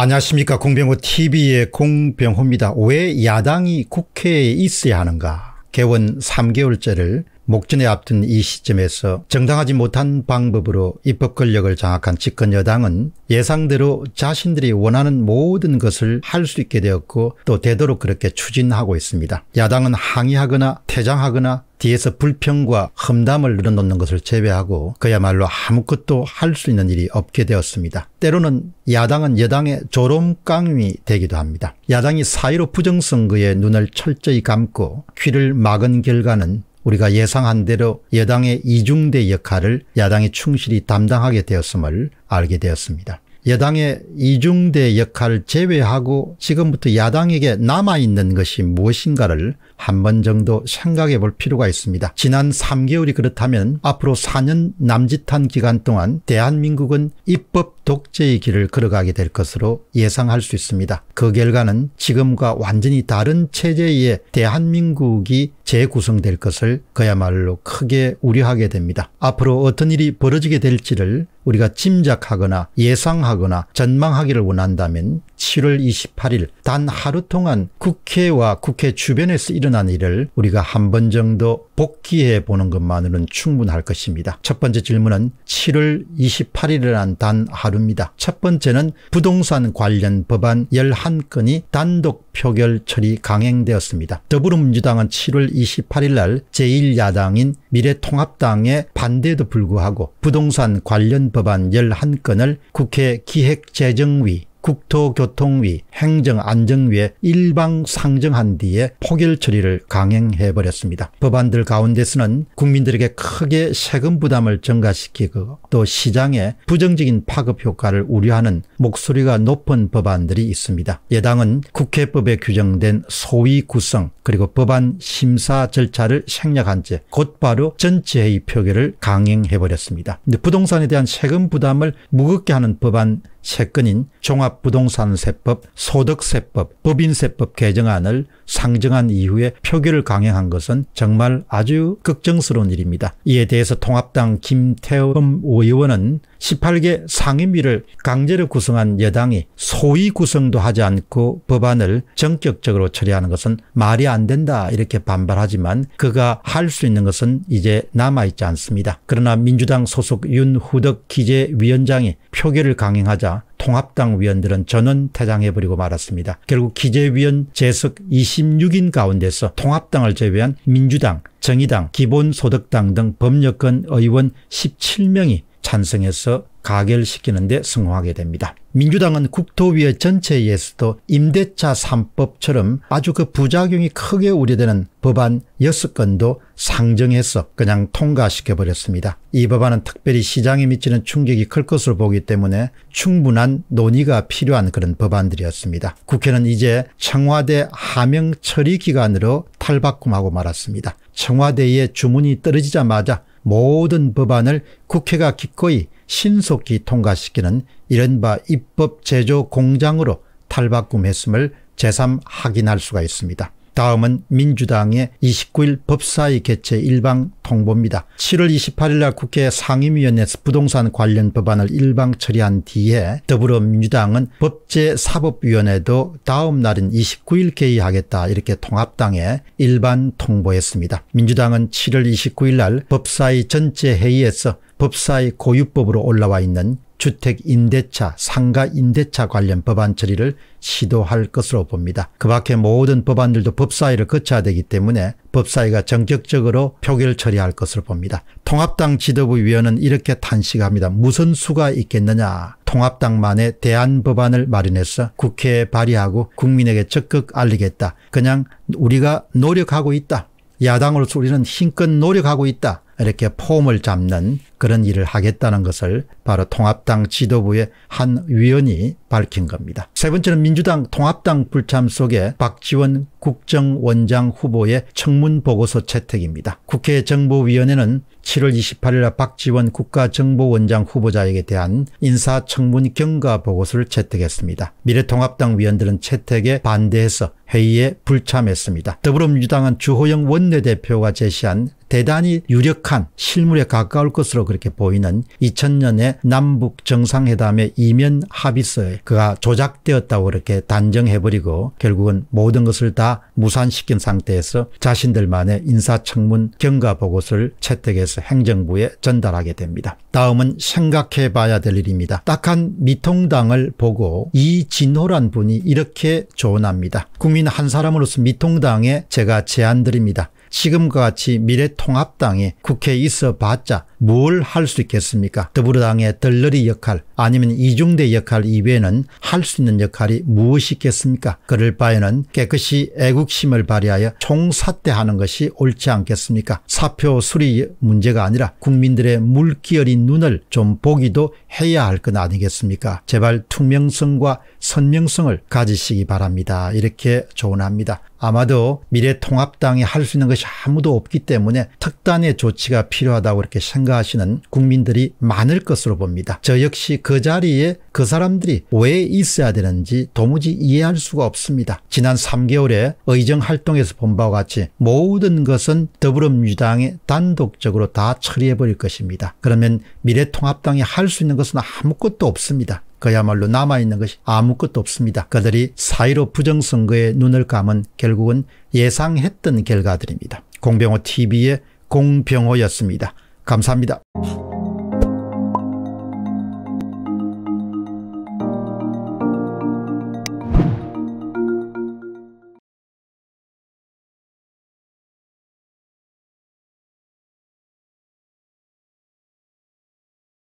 안녕하십니까 공병호 tv의 공병호입니다. 왜 야당이 국회에 있어야 하는가 개원 3개월째를 목전에 앞둔 이 시점에서 정당하지 못한 방법으로 입법 권력을 장악한 집권 여당은 예상대로 자신들이 원하는 모든 것을 할 수 있게 되었고 또 되도록 그렇게 추진하고 있습니다. 야당은 항의하거나 퇴장하거나 뒤에서 불평과 험담을 늘어놓는 것을 제외하고 그야말로 아무것도 할 수 있는 일이 없게 되었습니다. 때로는 야당은 여당의 조롱깡이 되기도 합니다. 야당이 사의로 부정선거에 눈을 철저히 감고 귀를 막은 결과는 우리가 예상한 대로 여당의 이중대 역할을 야당이 충실히 담당하게 되었음을 알게 되었습니다. 여당의 이중대 역할을 제외하고 지금부터 야당에게 남아있는 것이 무엇인가를 한번 정도 생각해 볼 필요가 있습니다. 지난 3개월이 그렇다면 앞으로 4년 남짓한 기간 동안 대한민국은 입법 독재의 길을 걸어가게 될 것으로 예상할 수 있습니다. 그 결과는 지금과 완전히 다른 체제의 대한민국이 재구성될 것을 그야말로 크게 우려하게 됩니다. 앞으로 어떤 일이 벌어지게 될지를 우리가 짐작하거나 예상하거나 전망하기를 원한다면 7월 28일 단 하루 동안 국회와 국회 주변에서 일어난 일을 우리가 한 번 정도 복기해 보는 것만으로는 충분할 것입니다. 첫 번째 질문은 7월 28일이란 단 하루입니다. 첫 번째는 부동산 관련 법안 11건이 단독 표결 처리 강행되었습니다. 더불어민주당은 7월 28일 날 제1야당인 미래통합당의 반대도 불구하고 부동산 관련 법안 11건을 국회 기획재정위 국토교통위, 행정안정위에 일방 상정한 뒤에 포결 처리를 강행해버렸습니다. 법안들 가운데서는 국민들에게 크게 세금 부담을 증가시키고 또 시장에 부정적인 파급 효과를 우려하는 목소리가 높은 법안들이 있습니다. 예당은 국회법에 규정된 소위 구성 그리고 법안 심사 절차를 생략한 채 곧바로 전체회의 표결을 강행해버렸습니다. 부동산에 대한 세금 부담을 무겁게 하는 법안 채권인 종합부동산세법, 소득세법, 법인세법 개정안을 상정한 이후에 표결을 강행한 것은 정말 아주 걱정스러운 일입니다. 이에 대해서 통합당 김태범 의원은 18개 상임위를 강제로 구성한 여당이 소위 구성도 하지 않고 법안을 전격적으로 처리하는 것은 말이 안 된다 이렇게 반발하지만 그가 할 수 있는 것은 이제 남아있지 않습니다. 그러나 민주당 소속 윤후덕 기재위원장이 표결을 강행하자 통합당 위원들은 전원 퇴장해버리고 말았습니다. 결국 기재위원 재석 26인 가운데서 통합당을 제외한 민주당, 정의당, 기본소득당 등법여권 의원 17명이 찬성해서 가결시키는데 성공하게 됩니다. 민주당은 국토위의 전체에서도 임대차 3법처럼 아주 그 부작용이 크게 우려되는 법안 6건도 상정해서 그냥 통과시켜버렸습니다. 이 법안은 특별히 시장에 미치는 충격이 클 것으로 보기 때문에 충분한 논의가 필요한 그런 법안들이었습니다. 국회는 이제 청와대 하명 처리 기관으로 탈바꿈하고 말았습니다. 청와대의 주문이 떨어지자마자 모든 법안을 국회가 기꺼이 신속히 통과시키는 이른바 입법 제조 공장으로 탈바꿈했음을 재삼 확인할 수가 있습니다. 다음은 민주당의 29일 법사위 개최 일방 통보입니다. 7월 28일 날 국회 상임위원회에서 부동산 관련 법안을 일방 처리한 뒤에 더불어민주당은 법제사법위원회도 다음 날인 29일 개의하겠다 이렇게 통합당에 일반 통보했습니다. 민주당은 7월 29일 날 법사위 전체 회의에서 법사위 고유법으로 올라와 있는 주택 임대차, 상가 임대차 관련 법안 처리를 시도할 것으로 봅니다. 그 밖에 모든 법안들도 법사위를 거쳐야 되기 때문에 법사위가 정격적으로 표결 처리할 것으로 봅니다. 통합당 지도부 위원은 이렇게 탄식합니다. 무슨 수가 있겠느냐. 통합당만의 대안 법안을 마련해서 국회에 발의하고 국민에게 적극 알리겠다. 그냥 우리가 노력하고 있다. 야당으로서 우리는 힘껏 노력하고 있다. 이렇게 폼을 잡는 그런 일을 하겠다는 것을 바로 통합당 지도부의 한 위원이 밝힌 겁니다. 세 번째는 민주당 통합당 불참 속에 박지원 국정원장 후보의 청문보고서 채택입니다. 국회 정보위원회는 7월 28일 박지원 국가정보원장 후보자에게 대한 인사청문 경과 보고서를 채택했습니다. 미래통합당 위원들은 채택에 반대해서 회의에 불참했습니다. 더불어민주당은 주호영 원내대표가 제시한 대단히 유력한 실물에 가까울 것으로 그렇게 보이는 2 0 0 0년의 남북 정상회담의 이면 합의서에 그가 조작되었다고 그렇게 단정해버리고 결국은 모든 것을 다 무산시킨 상태에서 자신들만의 인사청문 경과 보고서를 채택해서 행정부에 전달하게 됩니다. 다음은 생각해 봐야 될 일입니다. 딱한 미통당을 보고 이진호란 분이 이렇게 조언합니다. 국민 한 사람으로서 미통당에 제가 제안드립니다. 지금과 같이 미래통합당이 국회에 있어 봤자 뭘할수 있겠습니까? 더불어당의 덜러리 역할 아니면 이중대 역할 이외에는 할 수 있는 역할이 무엇이 있겠습니까? 그럴 바에는 깨끗이 애국심을 발휘하여 총사퇴하는 것이 옳지 않겠습니까? 사표 수리 문제가 아니라 국민들의 물기어린 눈을 좀 보기도 해야 할 것 아니겠습니까? 제발 투명성과 선명성을 가지시기 바랍니다. 이렇게 조언합니다. 아마도 미래통합당이 할 수 있는 것이 아무도 없기 때문에 특단의 조치가 필요하다고 이렇게 생각합니다. 생각하시는 국민들이 많을 것으로 봅니다. 저 역시 그 자리에 그 사람들이 왜 있어야 되는지 도무지 이해할 수가 없습니다. 지난 3개월에 의정 활동에서 본 바와 같이 모든 것은 더불어민주당에 단독적으로 다 처리해버릴 것입니다. 그러면 미래통합당이 할 수 있는 것은 아무것도 없습니다. 그야말로 남아있는 것이 아무것도 없습니다. 그들이 사1로 부정선거에 눈을 감은 결국은 예상했던 결과들입니다. 공병호 TV의 공병호였습니다. 감사합니다.